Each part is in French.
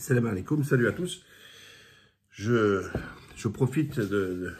Salam alaikum, salut à tous. Je, profite de,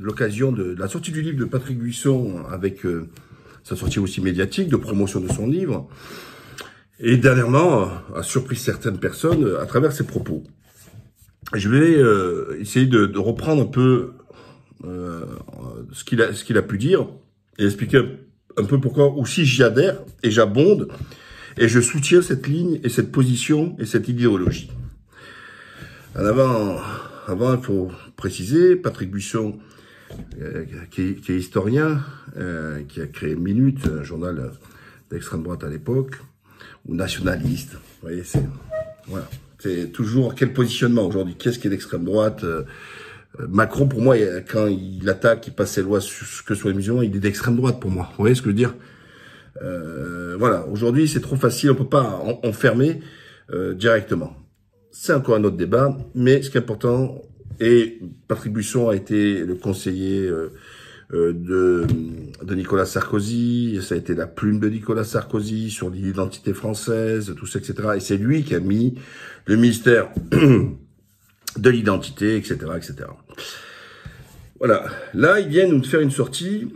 l'occasion de, la sortie du livre de Patrick Buisson avec euh, sa sortie aussi médiatique de promotion de son livre et dernièrement euh, a surpris certaines personnes euh, à travers ses propos. Je vais essayer de, reprendre un peu ce qu'il a, ce qu'il a pu dire et expliquer un peu pourquoi aussi j'y adhère et j'abonde et je soutiens cette ligne et cette position et cette idéologie. En avant, avant, il faut préciser, Patrick Buisson, euh, qui, qui, est historien, euh, qui a créé Minute, un journal d'extrême droite à l'époque, ou nationaliste. Vous voyez, c'est voilà, c'est toujours quel positionnement aujourd'hui. Qu'est-ce qui est d'extrême droite euh, Macron, pour moi, quand il attaque, il passe ses lois sur, ce que sont les musulmans, il est d'extrême droite pour moi. Vous voyez ce que je veux dire euh, voilà, aujourd'hui c'est trop facile, on peut pas en, enfermer euh, directement. C'est encore un autre débat, mais ce qui est important, et Patrick Buisson a été le conseiller euh, de, de Nicolas Sarkozy, ça a été la plume de Nicolas Sarkozy sur l'identité française, tout ça, etc. Et c'est lui qui a mis le ministère de l'identité, etc., etc. Voilà. Là, il vient nous faire une sortie.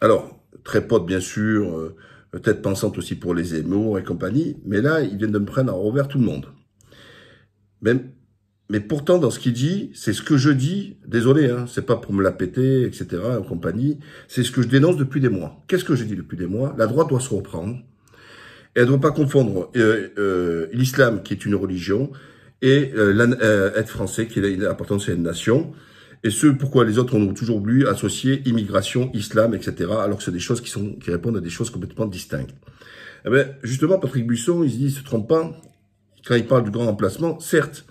Alors, très pote, bien sûr, Peut-être pensante aussi pour les émours et compagnie, mais là, ils viennent de me prendre en revers tout le monde. Mais, mais pourtant, dans ce qu'il dit, c'est ce que je dis, désolé, hein, c'est pas pour me la péter, etc., en compagnie, c'est ce que je dénonce depuis des mois. Qu'est-ce que j'ai dit depuis des mois La droite doit se reprendre, elle ne doit pas confondre euh, euh, l'islam, qui est une religion, et euh, euh, être français, qui est l'importance c'est une nation et ce pourquoi les autres ont toujours voulu associer immigration, islam, etc., alors que c'est des choses qui, répondent à des choses complètement distinctes. Eh ben, justement, Patrick Buisson, il se dit, se trompe pas, quand il parle du grand emplacement, certes,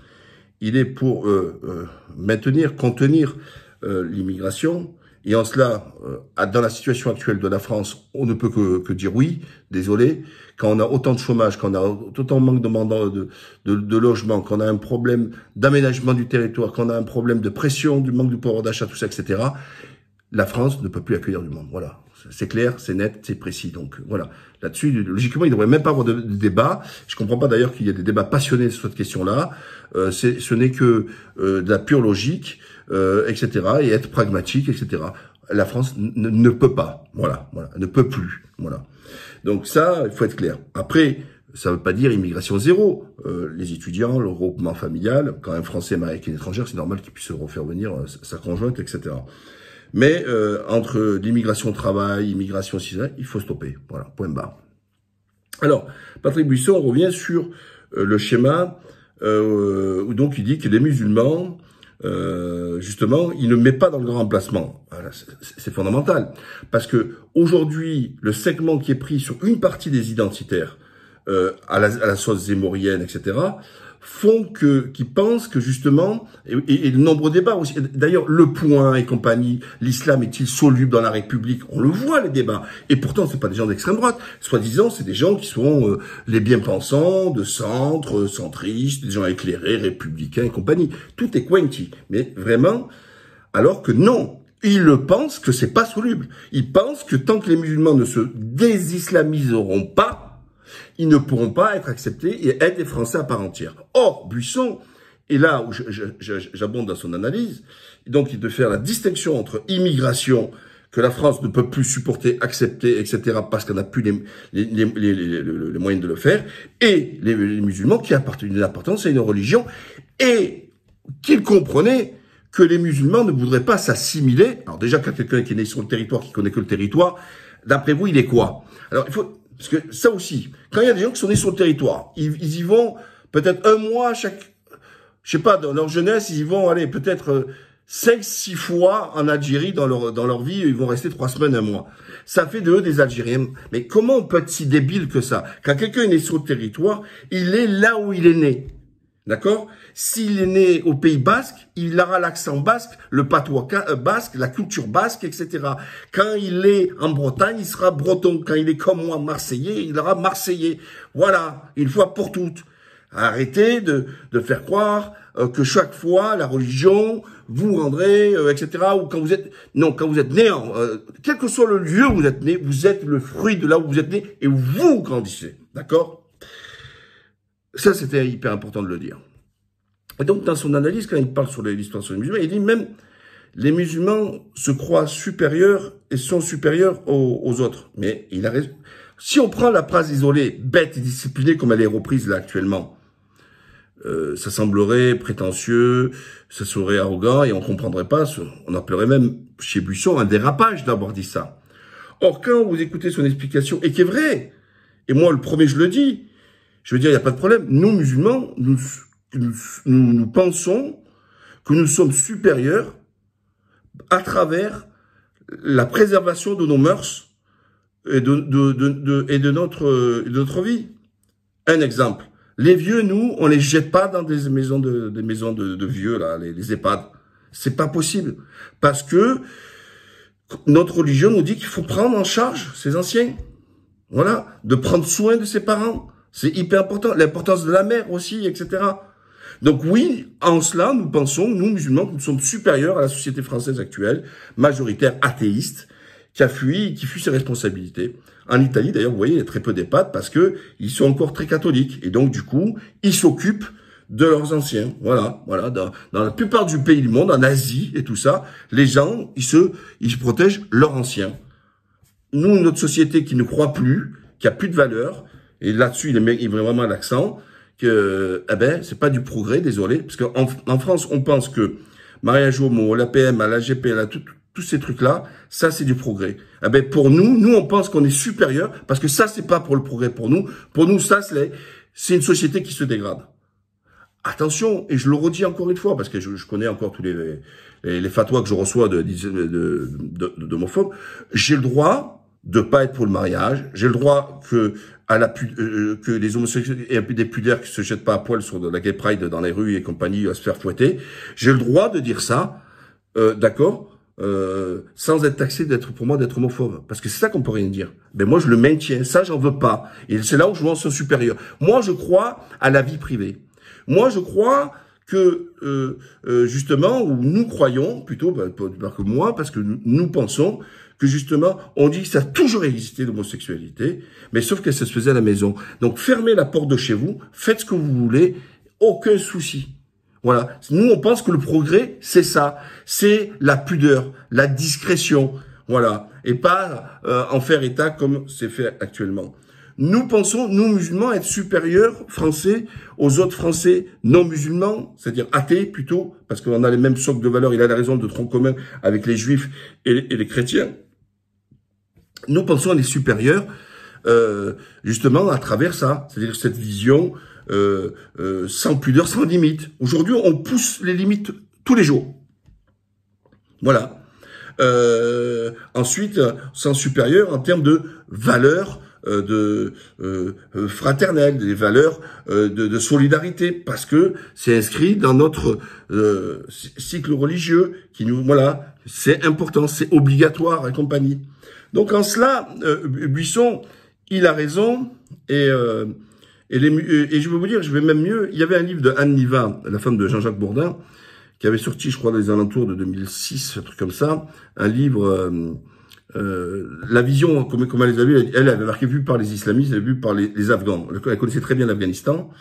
il est pour euh, euh, maintenir, contenir euh, l'immigration, et en cela, euh, dans la situation actuelle de la France, on ne peut que, que dire oui, désolé, quand on a autant de chômage, quand on a autant de manque de, de, de, logement, quand on a un problème d'aménagement du territoire, quand on a un problème de pression, du manque de pouvoir d'achat, tout ça, etc., la France ne peut plus accueillir du monde. Voilà. C'est clair, c'est net, c'est précis. Donc voilà. Là-dessus, logiquement, il ne devrait même pas avoir de, débat. Je comprends pas d'ailleurs qu'il y ait des débats passionnés sur cette question-là. Euh, ce n'est que euh, de la pure logique. Euh, etc. Et être pragmatique, etc. La France ne peut pas, voilà, voilà, ne peut plus, voilà. Donc ça, il faut être clair. Après, ça ne veut pas dire immigration zéro. Euh, les étudiants, le regroupement familial, quand un Français marié avec une étrangère, c'est normal qu'il puisse refaire venir euh, sa conjointe, etc. Mais entre l'immigration travail, immigration citoyenne, il faut stopper. Voilà, point barre. Alors, Patrick Buisson revient sur le schéma euh, où donc il dit que les musulmans euh, justement, il ne met pas dans le grand emplacement. c'est fondamental. Parce que aujourd'hui, le segment qui est pris sur une partie des identitaires, euh, à, la, à la sauce zémorienne, etc., font que, qui pensent que justement, et, et, de nombreux débats aussi, d'ailleurs Le Point et compagnie, l'islam est-il soluble dans la République On le voit les débats. Et pourtant, c'est pas des gens d'extrême droite. Soi-disant, c'est des gens qui sont euh, les bien-pensants, de centre, euh, centristes, des gens éclairés, républicains et compagnie. Tout est quanti. Mais vraiment, alors que non, ils pensent que c'est pas soluble. Ils pensent que tant que les musulmans ne se désislamiseront pas, ils ne pourront pas être acceptés et être des Français à part entière. Or, Buisson, et là où j'abonde dans son analyse, donc il doit faire la distinction entre immigration que la France ne peut plus supporter, accepter, etc., parce qu'elle n'a plus les, moyens de le faire, et les, musulmans qui appartiennent, appartenance à une religion, et qu'il comprenait que les musulmans ne voudraient pas s'assimiler. Alors déjà, quand quelqu'un qui est né sur le territoire, qui connaît que le territoire, d'après vous, il est quoi Alors, il faut, parce que ça aussi, quand il y a des gens qui sont nés sur le territoire, ils, y vont peut-être un mois chaque, je sais pas, dans leur jeunesse, ils y vont aller peut-être euh, cinq, six fois en Algérie dans leur dans leur vie, ils vont rester trois semaines, un mois. Ça fait de eux des Algériens. Mais comment on peut être si débile que ça Quand quelqu'un est né sur le territoire, il est là où il est né. D'accord S'il est né au Pays Basque, il aura l'accent basque, le patois euh, basque, la culture basque, etc. Quand il est en Bretagne, il sera breton. Quand il est comme moi, marseillais, il aura marseillais. Voilà, une fois pour toutes. Arrêtez de, de faire croire euh, que chaque fois, la religion, vous rendrait, euh, etc. Ou quand vous êtes... Non, quand vous êtes né, quel que soit le lieu où vous êtes né, vous êtes le fruit de là où vous êtes né et vous grandissez. D'accord ça, c'était hyper important de le dire. Et donc, dans son analyse, quand il parle sur l'histoire sur les musulmans, il dit même les musulmans se croient supérieurs et sont supérieurs aux, autres. Mais il a Si on prend la phrase isolée, bête et disciplinée, comme elle est reprise là actuellement, euh, ça semblerait prétentieux, ça serait arrogant et on comprendrait pas. on appellerait même chez Buisson un dérapage d'avoir dit ça. Or, quand vous écoutez son explication, et qui est vrai, et moi le premier je le dis, je veux dire, il n'y a pas de problème. Nous, musulmans, nous, nous, pensons que nous sommes supérieurs à travers la préservation de nos mœurs et de, et de, notre, notre vie. Un exemple. Les vieux, nous, on les jette pas dans des maisons de, des maisons de, vieux, là, les, les EHPAD. C'est pas possible. Parce que notre religion nous dit qu'il faut prendre en charge ces anciens. Voilà. De prendre soin de ses parents. C'est hyper important. L'importance de la mer aussi, etc. Donc oui, en cela, nous pensons, nous musulmans, que nous sommes supérieurs à la société française actuelle, majoritaire athéiste, qui a fui, qui fuit ses responsabilités. En Italie, d'ailleurs, vous voyez, il y a très peu d'EHPAD parce que ils sont encore très catholiques. Et donc, du coup, ils s'occupent de leurs anciens. Voilà, voilà. Dans, la plupart du pays du monde, en Asie et tout ça, les gens, ils se, ils protègent leurs anciens. Nous, notre société qui ne croit plus, qui a plus de valeur, et là-dessus, il met vraiment l'accent que, eh ben, c'est pas du progrès, désolé, parce qu'en en France, on pense que mariage homo, la la GPL, tous ces trucs-là, ça c'est du progrès. Eh ben pour nous, nous on pense qu'on est supérieur parce que ça c'est pas pour le progrès pour nous. Pour nous ça c'est c'est une société qui se dégrade. Attention et je le redis encore une fois parce que je, connais encore tous les, les, fatwas que je reçois de de, J'ai le droit de pas être pour le mariage. J'ai le droit que à la euh, euh, que les homosexuels et des pudeurs qui se jettent pas à poil sur de la gay pride dans les rues et compagnie à se faire fouetter. J'ai le droit de dire ça, euh, d'accord, sans être taxé d'être pour moi d'être homophobe, parce que c'est ça qu'on peut rien dire. Mais moi je le maintiens, ça j'en veux pas. Et c'est là où je vois sens supérieur. Moi je crois à la vie privée. Moi je crois que justement où nous croyons plutôt bah, pas que moi parce que nous pensons justement, on dit que ça a toujours existé l'homosexualité, mais sauf qu'elle ça se faisait à la maison. Donc fermez la porte de chez vous, faites ce que vous voulez, aucun souci. Voilà. Nous, on pense que le progrès, c'est ça. C'est la pudeur, la discrétion. Voilà. Et pas euh, en faire état comme c'est fait actuellement. Nous pensons, nous musulmans, être supérieurs français aux autres français non musulmans, c'est-à-dire athées plutôt, parce qu'on a les mêmes socles de valeurs. Il a la raison de tronc commun avec les juifs et les chrétiens nous pensons à des supérieurs euh, justement à travers ça, c'est-à-dire cette vision euh, euh, sans pudeur, sans limite. Aujourd'hui, on pousse les limites tous les jours. Voilà. ensuite, sans supérieur en termes de valeurs de fraternelle, des valeurs de, de, solidarité, parce que c'est inscrit dans notre cycle religieux qui nous voilà, c'est important, c'est obligatoire et compagnie. Donc en cela, euh, Buisson, il a raison, et, euh, euh, et, je vais vous dire, je vais même mieux, il y avait un livre de Anne Niva, la femme de Jean-Jacques Bourdin, qui avait sorti, je crois, dans les alentours de 2006, un truc comme ça, un livre... la vision, comme, elle les a elle, avait marqué vue par les islamistes, elle avait vu par les, les Afghans. Elle connaissait très bien l'Afghanistan.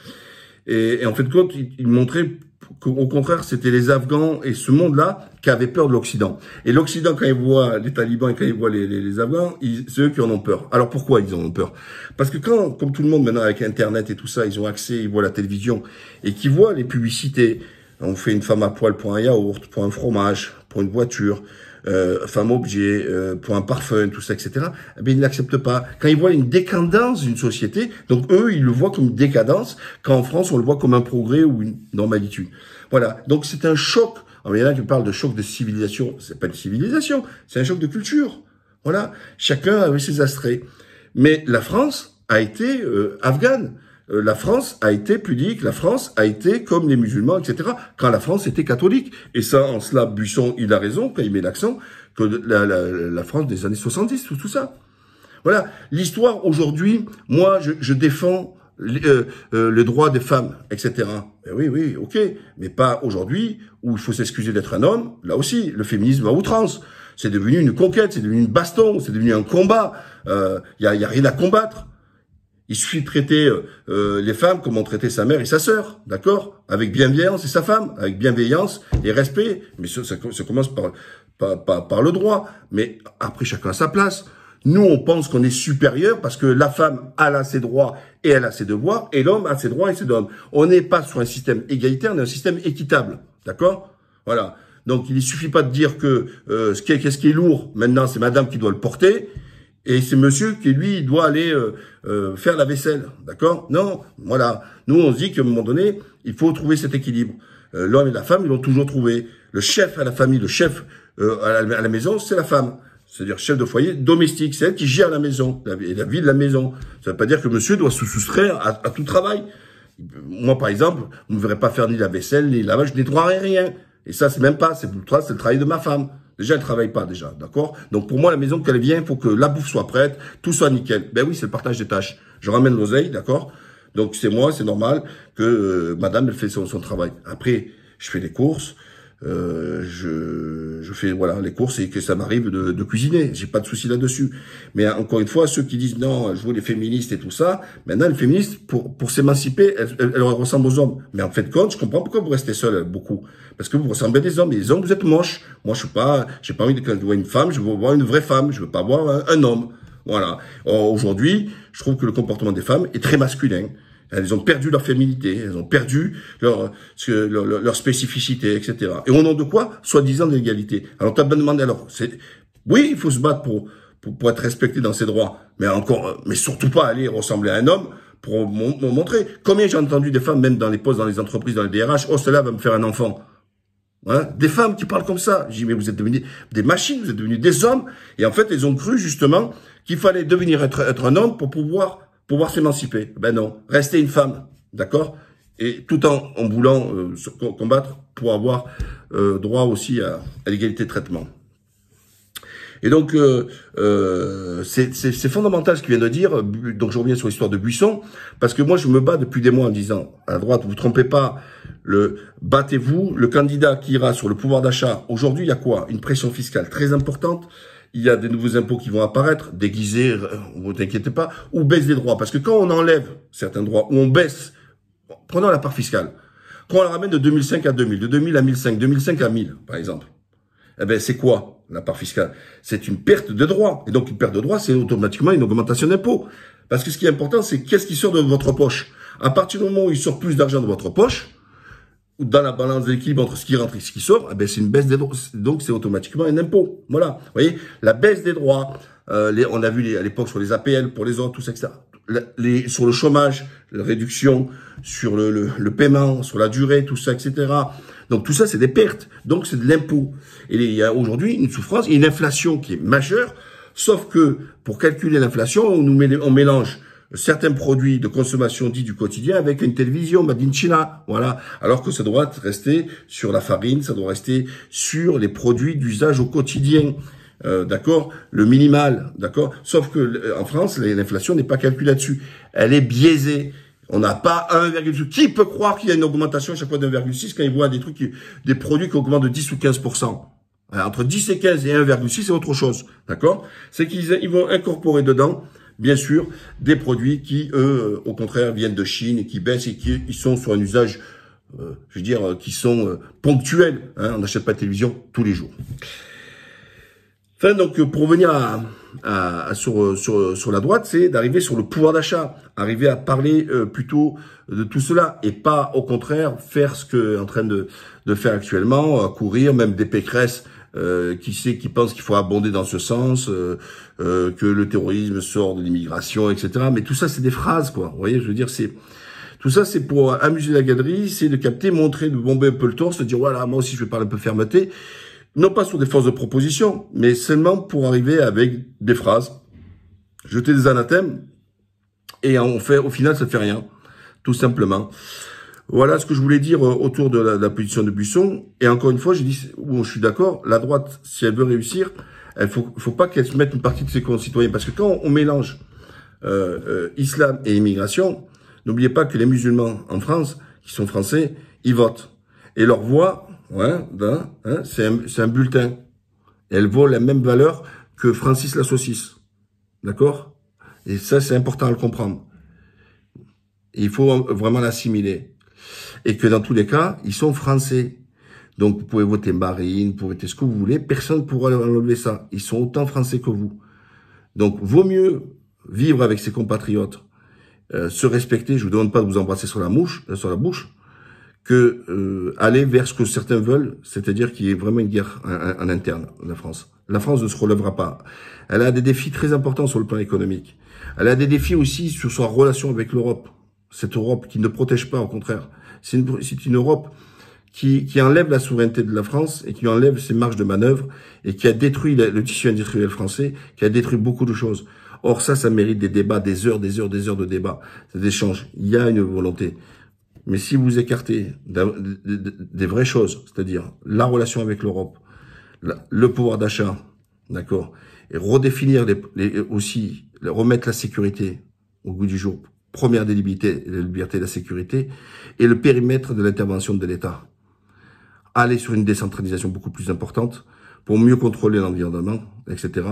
Et, en fait, quand il, montrait qu'au contraire, c'était les Afghans et ce monde-là qui avaient peur de l'Occident. Et l'Occident, quand il voit les talibans et quand il voit les, les, les Afghans, c'est eux qui en ont peur. Alors pourquoi ils en ont peur Parce que quand, comme tout le monde maintenant avec Internet et tout ça, ils ont accès, ils voient la télévision et qu'ils voient les publicités, on fait une femme à poil pour un yaourt, pour un fromage, pour une voiture, euh, femme objet, euh, pour un parfum, tout ça, etc. Eh bien, ils n'acceptent pas. Quand ils voient une décadence d'une société, donc eux, ils le voient comme une décadence, quand en France, on le voit comme un progrès ou une normalité. Voilà. Donc c'est un choc. il y en a qui parlent de choc de civilisation. C'est pas de civilisation, c'est un choc de culture. Voilà. Chacun avait ses astraits. Mais la France a été euh, afghane. Euh, la France a été pudique, la France a été comme les musulmans, etc., quand la France était catholique. Et ça, en cela, Buisson, il a raison quand il met l'accent que la, France des années 70, tout, tout ça. Voilà, l'histoire aujourd'hui, moi, je, défends euh, euh le droit des femmes, etc. Eh ben oui, oui, ok, mais pas aujourd'hui, où il faut s'excuser d'être un homme, là aussi, le féminisme à outrance. C'est devenu une conquête, c'est devenu une baston, c'est devenu un combat. Il euh, n'y y a rien à combattre. Il suffit de traiter euh, euh, les femmes comme on traitait sa mère et sa sœur, d'accord Avec bienveillance et sa femme, avec bienveillance et respect. Mais ça, ça, commence par, par, par, le droit. Mais après, chacun a sa place. Nous, on pense qu'on est supérieur parce que la femme elle a ses droits et elle a ses devoirs, et l'homme a ses droits et ses devoirs. On n'est pas sur un système égalitaire, on est un système équitable. D'accord Voilà. Donc, il ne suffit pas de dire que euh, ce qui ce qui est lourd, maintenant, c'est madame qui doit le porter. Et c'est monsieur qui, lui, doit aller euh, euh, faire la vaisselle, d'accord Non, voilà. Nous, on se dit qu'à un moment donné, il faut trouver cet équilibre. Euh, l'homme et la femme, ils l'ont toujours trouvé. Le chef à la famille, le chef à la, maison, c'est la femme. C'est-à-dire chef de foyer domestique, c'est elle qui gère la maison, et la vie de la maison. Ça ne veut pas dire que monsieur doit se soustraire à, tout travail. Moi, par exemple, vous ne me pas faire ni la vaisselle, ni le lavage, ni à rien. Et ça, c'est même pas, c'est le travail de ma femme. Déjà, elle travaille pas déjà, d'accord Donc pour moi, la maison qu'elle vient, il faut que la bouffe soit prête, tout soit nickel. Ben oui, c'est le partage des tâches. Je ramène l'oseille, d'accord Donc c'est moi, c'est normal que euh, madame, elle fait son, son travail. Après, je fais les courses, euh, je, je, fais voilà les courses et que ça m'arrive de, de, cuisiner. J'ai pas de souci là-dessus. Mais encore une fois, ceux qui disent non, je vois les féministes et tout ça. Maintenant, les féministes pour pour s'émanciper, elles, ressemblent aux hommes. Mais en fait, quand je comprends pourquoi vous restez seul beaucoup parce que vous ressemblez à des hommes. Et les hommes, vous êtes moches. Moi, je suis pas, j'ai pas envie de quand je une femme, je veux voir une vraie femme. Je veux pas voir un homme. Voilà. Aujourd'hui, je trouve que le comportement des femmes est très masculin. Elles ont perdu leur féminité, elles ont perdu leur, leur, leur spécificité, etc. Et au nom de quoi Soi-disant d'égalité. Alors tu as bien demandé, alors, oui, il faut se battre pour, pour, être respecté dans ses droits, mais encore, euh, mais surtout pas aller ressembler à un homme pour montrer. Combien j'ai entendu des femmes, même dans les postes, dans les entreprises, dans les DRH, oh, cela va me faire un enfant. Hein des femmes qui parlent comme ça. J'ai dit, mais vous êtes devenus des machines, vous êtes devenus des hommes. Et en fait, elles ont cru, justement, qu'il fallait devenir être, être un homme pour pouvoir pouvoir s'émanciper. Ben non, rester une femme, d'accord Et tout en, en voulant euh, se combattre pour avoir euh, droit aussi à, l'égalité de traitement. Et donc, euh, c'est fondamental ce qu'il vient de dire. Donc, je reviens sur l'histoire de Buisson, parce que moi, je me bats depuis des mois en disant, à droite, vous trompez pas, le battez-vous, le candidat qui ira sur le pouvoir d'achat. Aujourd'hui, il y a quoi Une pression fiscale très importante il y a des nouveaux impôts qui vont apparaître, déguisés, euh, vous inquiétez pas, ou baisse des droits. Parce que quand on enlève certains droits, ou on baisse, prenons la part fiscale, quand on la ramène de 2005 à 2000, de 2000 à 1005, 2005 à 1000, par exemple, eh ben c'est quoi la part fiscale C'est une perte de droits. Et donc une perte de droits, c'est automatiquement une augmentation d'impôts. Parce que ce qui est important, c'est qu'est-ce qui sort de votre poche. À partir du moment où il sort plus d'argent de votre poche, dans la balance d'équilibre entre ce qui rentre et ce qui sort, eh ben c'est une baisse des droits. Donc c'est automatiquement un impôt. Voilà. Vous voyez, la baisse des droits, euh, les, on a vu les, à l'époque sur les APL pour les autres, tout ça, etc. Les, sur le chômage, la réduction, sur le, le, paiement, sur la durée, tout ça, etc. Donc tout ça, c'est des pertes. Donc c'est de l'impôt. Et il y a aujourd'hui une souffrance, une inflation qui est majeure. Sauf que pour calculer l'inflation, on nous on mélange certains produits de consommation dits du quotidien avec une télévision, China. voilà. Alors que ça doit rester sur la farine, ça doit rester sur les produits d'usage au quotidien. Euh, d'accord Le minimal, d'accord Sauf que euh, en France, l'inflation n'est pas calculée là-dessus. Elle est biaisée. On n'a pas 1,6. Qui peut croire qu'il y a une augmentation à chaque fois 1,6 quand il voit des trucs, des produits qui augmentent de 10 ou 15 euh, Entre 10 et 15 et 1,6, c'est autre chose, d'accord C'est qu'ils ils vont incorporer dedans bien sûr, des produits qui, eux, euh, au contraire, viennent de Chine et qui baissent et qui sont sur un usage, euh, je veux dire, euh, qui sont ponctuels. Hein. on n'achète pas de télévision tous les jours. Enfin, donc, pour venir sur, sur, sur, la droite, c'est d'arriver sur le pouvoir d'achat, arriver à parler plutôt de tout cela et pas, au contraire, faire ce que est en train de, de faire actuellement, courir, même des pécresses euh, qui sait, qui pense qu'il faut abonder dans ce sens, euh, euh que le terrorisme sort de l'immigration, etc. Mais tout ça, c'est des phrases, quoi. Vous voyez, je veux dire, c'est tout ça, c'est pour amuser la galerie, c'est de capter, montrer, de bomber un peu le torse, de dire voilà, moi aussi, je vais parler un peu fermeté, non pas sur des forces de proposition, mais seulement pour arriver avec des phrases, jeter des anathèmes, et on fait, au final, ça fait rien, tout simplement. Voilà ce que je voulais dire euh, autour de la, position de Buisson. Et encore une fois, je dis, bon, je suis d'accord, la droite, si elle veut réussir, il faut, faut pas qu'elle se mette une partie de ses concitoyens. Parce que quand on mélange euh, euh, islam et immigration, n'oubliez pas que les musulmans en France, qui sont français, ils votent. Et leur voix, ben, hein, c'est un, bulletin. elle vaut la même valeur que Francis la saucisse. D'accord Et ça, c'est important à le comprendre. il faut vraiment l'assimiler et que dans tous les cas, ils sont français. Donc vous pouvez voter Marine, vous pouvez voter ce que vous voulez, personne ne pourra enlever ça. Ils sont autant français que vous. Donc vaut mieux vivre avec ses compatriotes, euh, se respecter, je vous demande pas de vous embrasser sur la mouche, euh, sur la bouche, que euh, aller vers ce que certains veulent, c'est-à-dire qu'il y ait vraiment une guerre en, en, interne, la France. La France ne se relèvera pas. Elle a des défis très importants sur le plan économique. Elle a des défis aussi sur sa relation avec l'Europe. Cette Europe qui ne protège pas, au contraire. C'est une, Europe qui, enlève la souveraineté de la France et qui enlève ses marges de manœuvre et qui a détruit le, tissu industriel français, qui a détruit beaucoup de choses. Or ça, ça mérite des débats, des heures, des heures, des heures de débats, des échanges. Il y a une volonté. Mais si vous écartez des vraies choses, c'est-à-dire la relation avec l'Europe, le pouvoir d'achat, d'accord, et redéfinir aussi, remettre la sécurité au goût du jour première des libertés, liberté de la sécurité, et le périmètre de l'intervention de l'État. Aller sur une décentralisation beaucoup plus importante pour mieux contrôler l'environnement, etc.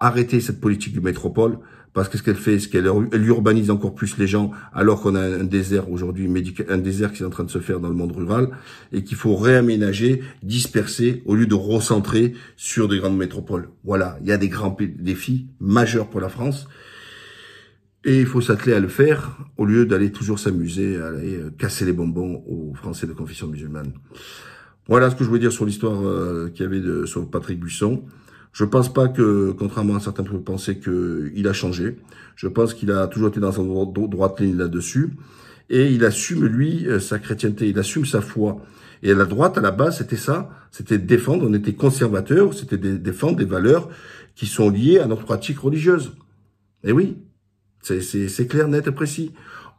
Arrêter cette politique du métropole, parce que ce qu'elle fait, c'est qu'elle urbanise encore plus les gens, alors qu'on a un désert aujourd'hui, un désert qui est en train de se faire dans le monde rural, et qu'il faut réaménager, disperser, au lieu de recentrer sur des grandes métropoles. Voilà, il y a des grands défis majeurs pour la France, et il faut s'atteler à le faire au lieu d'aller toujours s'amuser à aller euh, casser les bonbons aux Français de confession musulmane. Voilà ce que je voulais dire sur l'histoire euh, qu'il y avait de, sur Patrick Buisson. Je pense pas que, contrairement à certains peuvent penser qu'il a changé. Je pense qu'il a toujours été dans sa droite ligne là-dessus. Et il assume, lui, euh, sa chrétienté, il assume sa foi. Et à la droite, à la base, c'était ça. C'était défendre, on était conservateurs, c'était défendre des valeurs qui sont liées à notre pratique religieuse. Et oui, c'est clair, net et précis.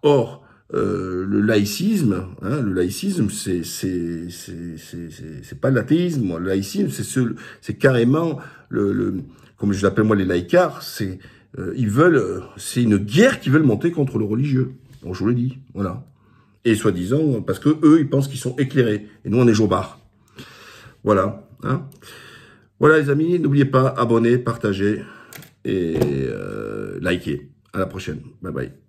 Or, euh, le laïcisme, hein, le laïcisme, c'est c'est pas l'athéisme. Le laïcisme, c'est c'est carrément le, comme je l'appelle moi les laïcars, c'est euh, ils veulent, c'est une guerre qu'ils veulent monter contre le religieux. Bon, je vous le dit, voilà. Et soi-disant parce que eux, ils pensent qu'ils sont éclairés et nous on est jobards. Voilà, hein. Voilà les amis, n'oubliez pas abonner, partager et euh, liker. À la prochaine. Bye bye.